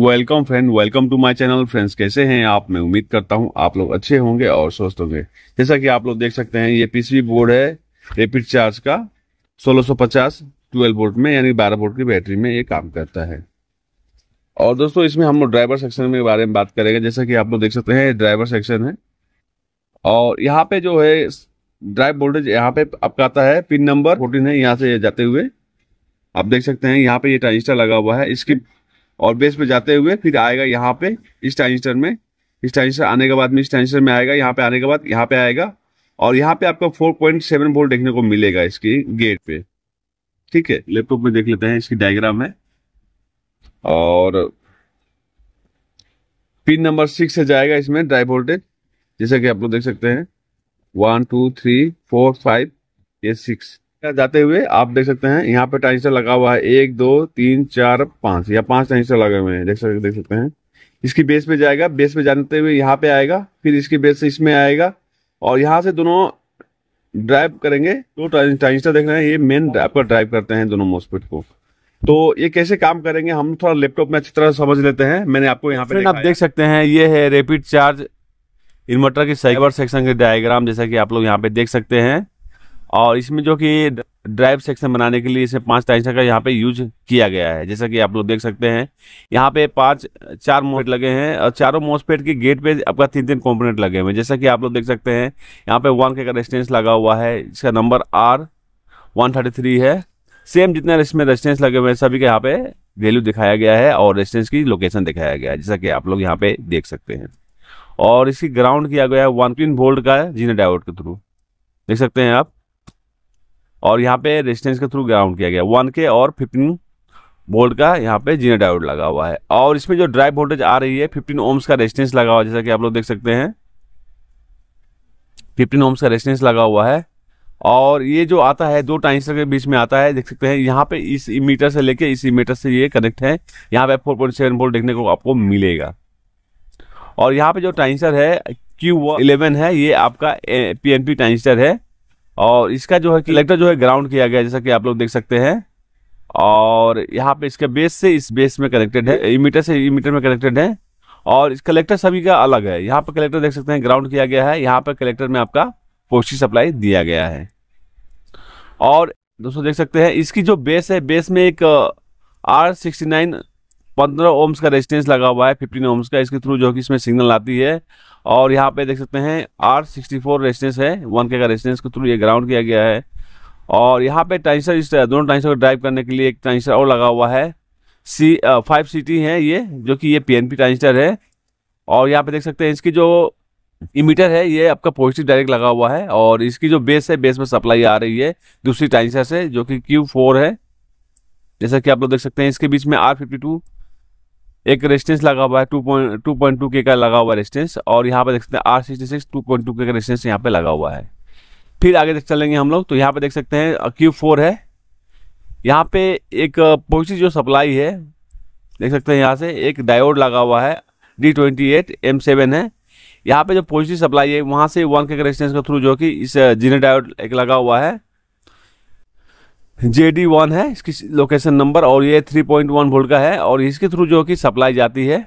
Welcome friend welcome to my channel friends कैसे हैं आप मैं उम्मीद करता हूं आप लोग अच्छे होंगे और स्वस्थ होंगे जैसा कि आप लोग देख सकते हैं ये पीसीबी बोर्ड है रेपिड चार्ज का 1650 12 वोल्ट में यानी 12 वोल्ट की बैटरी में ये काम करता है और दोस्तों इसमें हम लोग ड्राइवर सेक्शन के बारे में बात करेंगे जैसा कि आप लोग देख सकते हैं ड्राइवर सेक्शन है और यहाँ पे जो है ड्राइव वोल्टेज यहाँ पे आपका आता है पिन नंबर फोर्टीन है यहाँ से जाते हुए आप देख सकते हैं यहाँ पे ये ट्रांजिस्टर लगा हुआ है इसकी और बेस पे जाते हुए फिर आएगा यहाँ पे इस ट्रांजिस्टर में इस ट्रांजिस्टर आने के बाद में इस ट्रांजिस्टर में आएगा यहाँ पे आने के बाद यहाँ पे आएगा और यहाँ पे आपका 4.7 वोल्ट देखने को मिलेगा इसकी गेट पे ठीक है लैपटॉप में देख लेते हैं इसकी डायग्राम है और पिन नंबर सिक्स से जाएगा इसमें ड्राइव वोल्टेज जैसा कि आप लोग देख सकते हैं one two three four five ये सिक्स जाते हुए आप देख सकते हैं यहाँ पे ट्रांजिस्टर लगा हुआ है एक दो तीन चार पांच या पांच ट्रांजिस्टर लगे हुए हैं देख सकते देख सकते हैं इसकी बेस पे जाएगा बेस पे जाते हुए यहाँ पे आएगा फिर इसकी बेस से इसमें आएगा और यहाँ से दोनों ड्राइव करेंगे तो ट्रांजिस्टर देख रहे हैं ये मेन ड्राइव पर ड्राइव करते हैं दोनों मोस्पिट को तो ये कैसे काम करेंगे हम थोड़ा लैपटॉप में अच्छी तरह समझ लेते हैं मैंने आपको यहाँ पे आप देख सकते हैं ये है रेपिड चार्ज इन्वर्टर की साइबर सेक्शन के डायग्राम जैसा कि आप लोग यहाँ पे देख सकते हैं और इसमें जो कि ड्राइव सेक्शन बनाने के लिए इसे पांच टाइसा का यहाँ पे यूज किया गया है जैसा कि आप लोग देख सकते हैं यहाँ पे पांच चार मोसपेट लगे हैं और चारों मोसपेट के गेट पे आपका तीन तीन कंपोनेंट लगे हुए हैं जैसा कि आप लोग देख सकते हैं यहाँ पे वन के का रेस्टेंस लगा हुआ है इसका number R one thirty three है सेम जितने इसमें रेस्टेंस लगे हुए हैं सभी के यहाँ पे वैल्यू दिखाया गया है और रेस्टेंस की लोकेशन दिखाया गया है जैसा कि आप लोग यहाँ पे देख सकते हैं और इसकी ग्राउंड किया गया है वन पिन वोल्ट का जीने डाइवर्ट के थ्रू देख सकते हैं आप और यहाँ पे रेजिस्टेंस के थ्रू ग्राउंड किया गया वन के और फिफ्टीन वोल्ट का यहाँ पे जीरो डायोड लगा हुआ है और इसमें जो ड्राइव वोल्टेज आ रही है फिफ्टीन ओम्स का रेजिस्टेंस लगा हुआ है जैसा कि आप लोग देख सकते हैं फिफ्टीन ओम्स का रेजिस्टेंस लगा हुआ है और ये जो आता है दो ट्रांजिस्टर के बीच में आता है देख सकते हैं यहाँ पे इस मीटर से लेके इस मीटर से ये कनेक्ट है यहाँ पे फोर पॉइंट वोल्ट देखने को आपको मिलेगा और यहाँ पे जो ट्रांजिस्टर है क्यू इलेवन है ये आपका पी एन ट्रांजिस्टर है और इसका जो है कलेक्टर जो है ग्राउंड किया गया जैसा कि आप लोग देख सकते हैं और यहाँ पे इसका बेस से इस बेस में कनेक्टेड है इमीटर से इमीटर में कनेक्टेड है और इस कलेक्टर सभी का अलग है यहाँ पर कलेक्टर देख सकते हैं ग्राउंड किया गया है यहाँ पर कलेक्टर में आपका पॉजिटिव सप्लाई दिया गया है और दोस्तों देख सकते हैं इसकी जो बेस है बेस में एक आर सिक्सटी नाइन पंद्रह ओम्स का रेजिस्टेंस लगा हुआ है फिफ्टीन ओम्स का इसके थ्रू जो कि इसमें सिग्नल आती है और यहाँ पे देख सकते हैं आर सिक्सटी फोर रेजिडेंस है वन के का रेजिडेंस के थ्रू ये ग्राउंड किया गया है और यहाँ पे ट्रांसर इस दोनों ट्रांसर को ड्राइव करने के लिए एक ट्रांसर और लगा हुआ है सी फाइव सिटी है ये जो कि ये पी ट्रांसर है और यहाँ पे देख सकते हैं इसकी जो इमीटर है ये आपका पॉजिटिव डायरेक्ट लगा हुआ है और इसकी जो बेस है बेस में सप्लाई आ रही है दूसरी ट्रांसर से जो कि क्यू फोर है जैसा कि आप लोग देख सकते हैं इसके बीच में आर फिफ्टी टू एक रेजिस्टेंस लगा हुआ है two point two point two K का लगा हुआ रेजिस्टेंस और यहाँ पे देख सकते हैं R sixty six two point two K का रेजिस्टेंस यहाँ पे लगा हुआ है फिर आगे देख चलेंगे हम लोग तो यहाँ पे देख सकते हैं क्यू फोर है यहाँ पे एक पॉजिटिव जो सप्लाई है देख सकते हैं यहाँ से एक डायोड लगा हुआ है D twenty eight M seven है यहाँ पे जो पॉजिटिव सप्लाई है वहाँ से वन के रेजिस्टेंस के थ्रू जो कि इस जीने डायोड एक लगा हुआ है जे डी वन है इसकी लोकेशन नंबर और ये थ्री पॉइंट वन वोल्ट का है और इसके थ्रू जो कि सप्लाई जाती है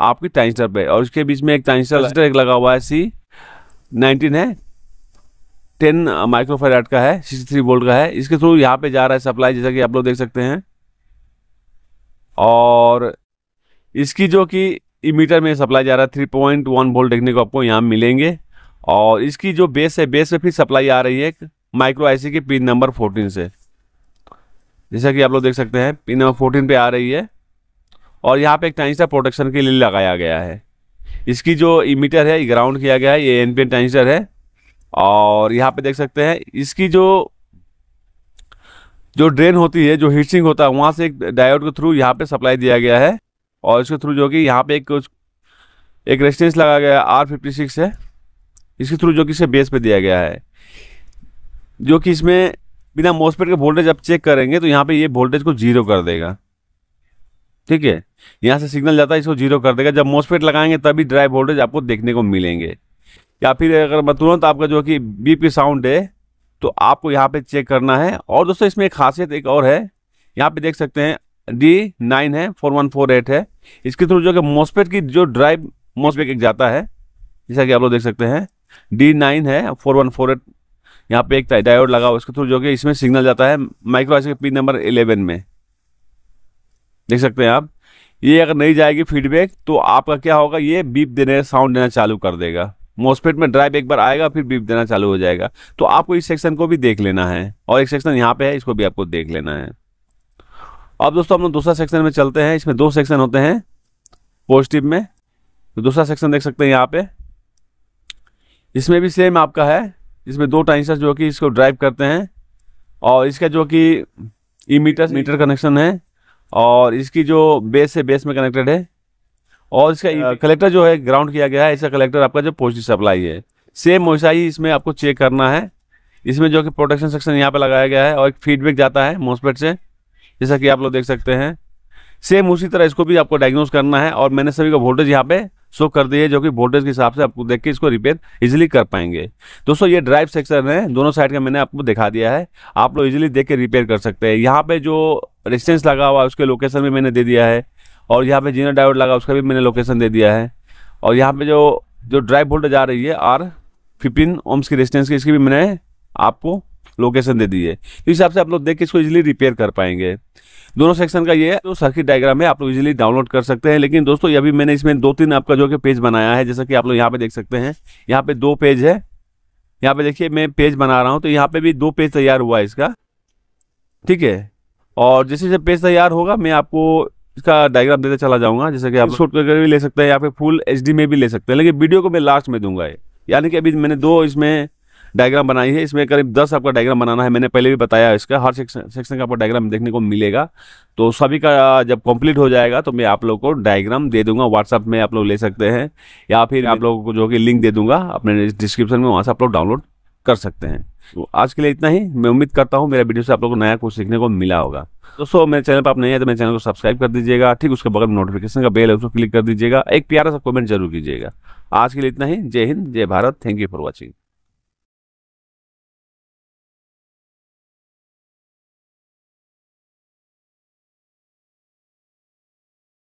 आपकी ट्रांजिस्टर पे और इसके बीच में एक ट्रांजिस्टर एक लगा हुआ है सी नाइनटीन है टेन माइक्रोफेराड का है सिक्सटी थ्री वोल्ट का है इसके थ्रू यहाँ पे जा रहा है सप्लाई जैसा कि आप लोग देख सकते हैं और इसकी जो कि मीटर में सप्लाई जा रहा है थ्री पॉइंट वन वोल्ट देखने को आपको यहाँ मिलेंगे और इसकी जो बेस है बेस पे फिर सप्लाई आ रही है माइक्रो आईसी के पिन नंबर फोर्टीन से जैसा कि आप लोग देख सकते हैं पिन नंबर फोर्टीन पे आ रही है और यहाँ पे एक ट्रांजिस्टर प्रोटेक्शन के लिए लगाया गया है इसकी जो इमीटर है ग्राउंड किया गया है ये एन पी है और यहाँ पे देख सकते हैं इसकी जो जो ड्रेन होती है जो हीटिंग होता है वहाँ से एक डायोड के थ्रू यहाँ पे सप्लाई दिया गया है और इसके थ्रू जो कि यहाँ पे एक कुछ एक रेस्टेंस लगाया गया है आर फिफ्टी सिक्स है इसके थ्रू जो कि इसे बेस पे दिया गया है जो कि इसमें बिना मोसपेट के वोल्टेज आप चेक करेंगे तो यहाँ पे ये वोल्टेज को जीरो कर देगा ठीक है यहाँ से सिग्नल जाता है इसको जीरो कर देगा जब मोसपेट लगाएंगे तभी ड्राइव वोल्टेज आपको देखने को मिलेंगे या फिर अगर मैं तुरंत आपका जो कि बीप की साउंड है तो आपको यहाँ पे चेक करना है और दोस्तों इसमें एक खासियत एक और है यहाँ पे देख सकते हैं डी नाइन है फोर वन फोर एट है इसके थ्रू जो कि मोसपेट की जो ड्राइव मोसपेट एक जाता है जैसा कि आप लोग देख सकते हैं डी नाइन है फोर वन फोर एट यहाँ पे एक डायोड लगा हुआ उसके थ्रू जो कि इसमें सिग्नल जाता है micro IC pin number eleven में देख सकते हैं आप ये अगर नहीं जाएगी फीडबैक तो आपका क्या होगा ये बीप देने साउंड देना चालू कर देगा मोसपेट में ड्राइव एक बार आएगा फिर बीप देना चालू हो जाएगा तो आपको इस सेक्शन को भी देख लेना है और एक सेक्शन यहाँ पे है इसको भी आपको देख लेना है अब दोस्तों हम लोग दूसरा सेक्शन में चलते हैं इसमें दो सेक्शन होते हैं पॉजिटिव में तो दूसरा सेक्शन देख सकते हैं यहाँ पे इसमें भी सेम आपका है इसमें दो टाइम जो कि इसको ड्राइव करते हैं और इसका जो कि ई मीटर मीटर कनेक्शन है और इसकी जो बेस है बेस में कनेक्टेड है और इसका अच्छा। कलेक्टर जो है ग्राउंड किया गया है इसका कलेक्टर आपका जो पॉजिटिव सप्लाई है सेम वैसा ही इसमें आपको चेक करना है इसमें जो कि प्रोटेक्शन सेक्शन यहाँ पे लगाया गया है और एक फीडबैक जाता है मोसपेट से जैसा कि आप लोग देख सकते हैं सेम उसी तरह इसको भी आपको डायग्नोज करना है और मैंने सभी का वोल्टेज यहाँ पे शो कर दिए जो कि वोल्टेज के हिसाब से आपको देख के इसको रिपेयर इजीली कर पाएंगे दोस्तों ये ड्राइव सेक्शन है दोनों साइड का मैंने आपको दिखा दिया है आप लोग इजीली देख के रिपेयर कर सकते हैं यहाँ पे जो रेजिस्टेंस लगा हुआ है उसके लोकेशन भी मैंने दे दिया है और यहाँ पे जीना डायोड लगा उसका भी मैंने लोकेशन दे दिया है और यहाँ पे जो जो ड्राइव वोल्टेज आ रही है आर फिफ्टीन ओम्स की रेजिस्टेंस की इसकी भी मैंने आपको लोकेशन दे दी है तो इस हिसाब से आप लोग देख के इसको इजिली रिपेयर कर पाएंगे दोनों सेक्शन का ये है तो सर्किट डायग्राम है आप लोग इजिली डाउनलोड कर सकते हैं लेकिन दोस्तों अभी मैंने इसमें दो तीन आपका जो कि पेज बनाया है जैसा कि आप लोग यहाँ पे देख सकते हैं यहाँ पे दो पेज है यहाँ पे देखिए मैं पेज बना रहा हूँ तो यहाँ पे भी दो पेज तैयार हुआ है इसका ठीक है और जैसे जैसे पेज तैयार होगा मैं आपको इसका डायग्राम देते चला जाऊंगा जैसे कि आप शॉर्ट करके भी ले सकते हैं या फिर फुल एच में भी ले सकते हैं लेकिन वीडियो को मैं लास्ट में दूंगा यानी कि अभी मैंने दो इसमें डायग्राम बनाई है इसमें करीब दस आपका डायग्राम बनाना है मैंने पहले भी बताया इसका हर सेक्शन का आपको डायग्राम देखने को मिलेगा तो सभी का जब कंप्लीट हो जाएगा तो मैं आप लोग को डायग्राम दे दूंगा व्हाट्सअप में आप लोग ले सकते हैं या फिर आप लोगों को जो कि लिंक दे दूंगा अपने डिस्क्रिप्शन में वहाँ से आप लोग डाउनलोड कर सकते हैं तो आज के लिए इतना ही मैं उम्मीद करता हूँ मेरा वीडियो से आप लोग को नया कुछ सीखने को मिला होगा दोस्तों मेरे चैनल पर आप नहीं है तो मेरे चैनल को सब्सक्राइब कर दीजिएगा ठीक उसके बगल नोटिफिकेशन का बेल है उसको क्लिक कर दीजिएगा एक प्यारा सा कमेंट जरूर कीजिएगा आज के लिए इतना ही जय हिंद जय Bharat thank you for watching